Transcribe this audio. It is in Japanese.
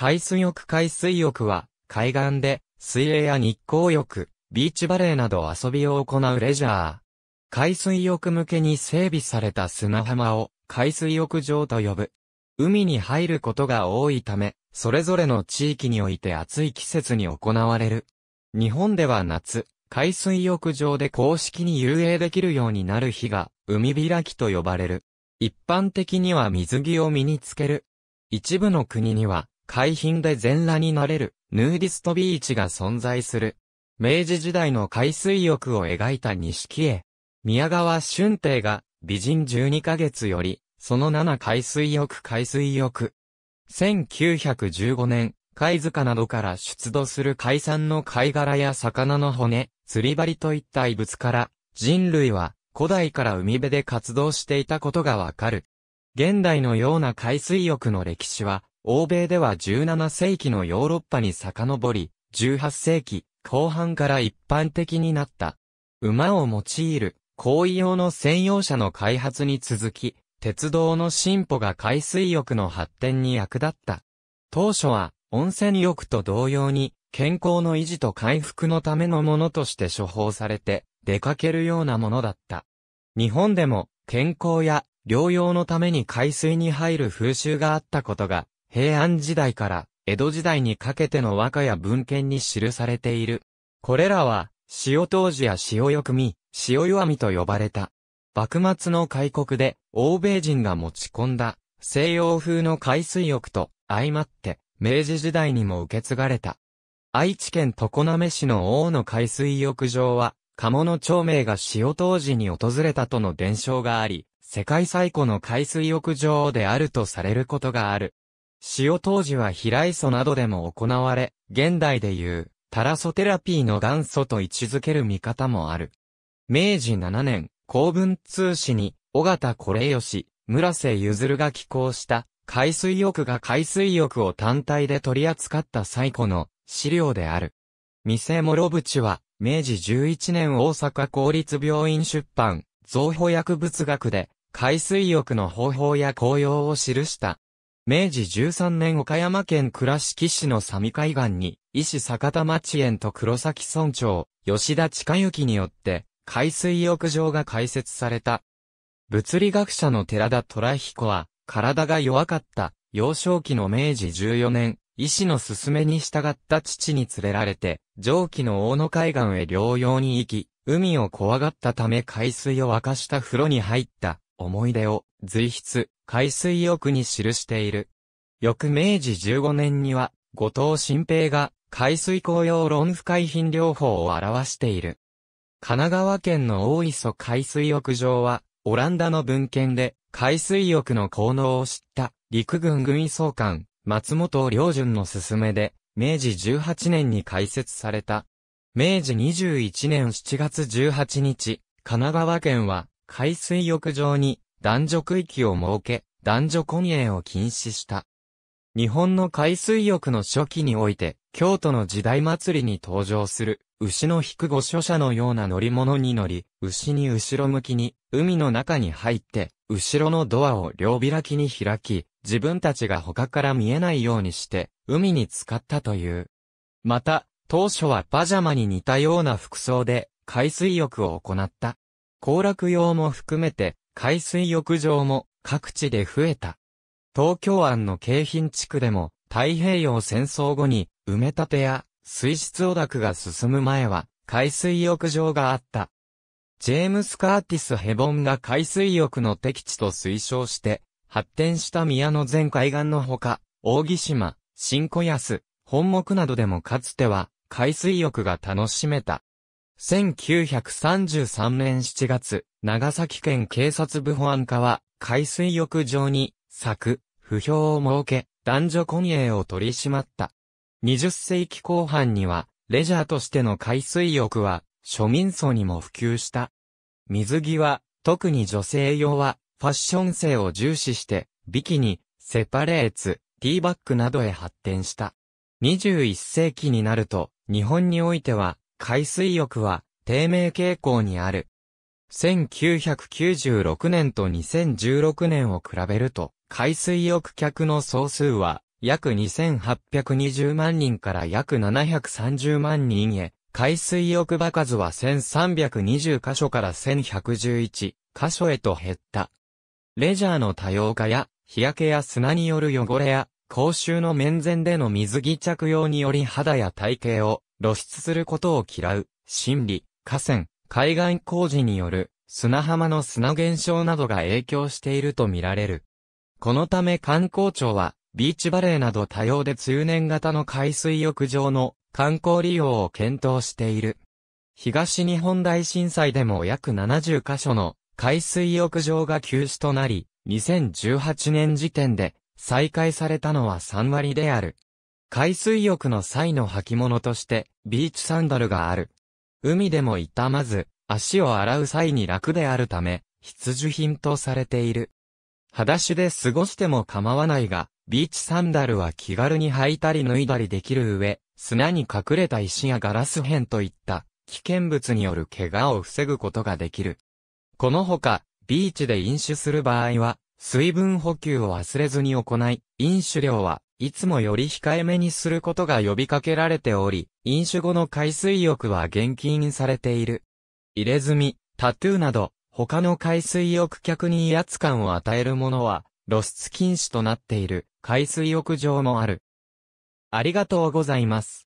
海水浴海水浴は、海岸で、水泳や日光浴、ビーチバレーなど遊びを行うレジャー。海水浴向けに整備された砂浜を、海水浴場と呼ぶ。海に入ることが多いため、それぞれの地域において暑い季節に行われる。日本では夏、海水浴場で公式に遊泳できるようになる日が、海開きと呼ばれる。一般的には水着を身につける。一部の国には、海浜で全裸になれる、ヌーディストビーチが存在する。明治時代の海水浴を描いた錦絵。宮川春帝が、美人12ヶ月より、その7海水浴海水浴。1915年、貝塚などから出土する海産の貝殻や魚の骨、釣り針といった異物から、人類は古代から海辺で活動していたことがわかる。現代のような海水浴の歴史は、欧米では17世紀のヨーロッパに遡り、18世紀後半から一般的になった。馬を用いる行為用の専用車の開発に続き、鉄道の進歩が海水浴の発展に役立った。当初は温泉浴と同様に健康の維持と回復のためのものとして処方されて出かけるようなものだった。日本でも健康や療養のために海水に入る風習があったことが平安時代から江戸時代にかけての和歌や文献に記されている。これらは、塩当時や塩よくみ、塩弱みと呼ばれた。幕末の開国で、欧米人が持ち込んだ、西洋風の海水浴と、相まって、明治時代にも受け継がれた。愛知県常滑市の大野海水浴場は、鴨の町名が塩当時に訪れたとの伝承があり、世界最古の海水浴場であるとされることがある。塩当時は平磯などでも行われ、現代でいう、タラソテラピーの元祖と位置づける見方もある。明治7年、公文通史に、尾形これよし、村瀬譲が寄稿した、海水浴が海水浴を単体で取り扱った最古の資料である。店諸淵は、明治11年大阪公立病院出版、造法薬物学で、海水浴の方法や紅葉を記した明治13年岡山県倉敷市のサミ海岸に、医師坂田町園と黒崎村長、吉田近幸によって、海水浴場が開設された。物理学者の寺田虎彦は、体が弱かった、幼少期の明治14年、医師の勧めに従った父に連れられて、上記の大野海岸へ療養に行き、海を怖がったため海水を沸かした風呂に入った。思い出を随筆、海水浴に記している。翌明治15年には、後藤新平が海水公用論不海品療法を表している。神奈川県の大磯海水浴場は、オランダの文献で海水浴の効能を知った陸軍軍医総監、松本良順の勧めで、明治18年に開設された。明治21年7月18日、神奈川県は海水浴場に男女区域を設け、男女混泳を禁止した。日本の海水浴の初期において、京都の時代祭りに登場する、牛の引く御所者のような乗り物に乗り、牛に後ろ向きに、海の中に入って、後ろのドアを両開きに開き、自分たちが他から見えないようにして、海に浸かったという。また、当初はパジャマに似たような服装で、海水浴を行った。行楽用も含めて、海水浴場も各地で増えた。東京湾の京浜地区でも、太平洋戦争後に埋め立てや水質汚濁が進む前は海水浴場があった。ジェームス・カーティス・ヘボンが海水浴の適地と推奨して発展した宮の全海岸のほか、扇島、新小安、本木などでもかつては海水浴が楽しめた。1933年7月、長崎県警察部保安課は、海水浴場に、柵、不評を設け、男女混泳を取り締まった。20世紀後半には、レジャーとしての海水浴は、庶民層にも普及した。水着は、特に女性用は、ファッション性を重視して、ビキニ、セパレーツ、ティーバッグなどへ発展した。21世紀になると、日本においては、海水浴は低迷傾向にある。1996年と2016年を比べると、海水浴客の総数は約2820万人から約730万人へ、海水浴場数は1320カ所から1111カ所へと減った。レジャーの多様化や、日焼けや砂による汚れや、公衆の面前での水着着用により肌や体型を露出することを嫌う、心理、河川、海岸工事による砂浜の砂現象などが影響しているとみられる。このため観光庁は、ビーチバレーなど多様で通年型の海水浴場の観光利用を検討している。東日本大震災でも約70カ所の海水浴場が休止となり、2018年時点で再開されたのは3割である。海水浴の際の履物として、ビーチサンダルがある。海でも痛まず、足を洗う際に楽であるため、必需品とされている。裸足で過ごしても構わないが、ビーチサンダルは気軽に履いたり脱いだりできる上、砂に隠れた石やガラス片といった危険物による怪我を防ぐことができる。このほか、ビーチで飲酒する場合は、水分補給を忘れずに行い、飲酒量はいつもより控えめにすることが呼びかけられており、飲酒後の海水浴は厳禁されている。入れ墨、タトゥーなど、他の海水浴客に威圧感を与えるものは、露出禁止となっている海水浴場もある。ありがとうございます。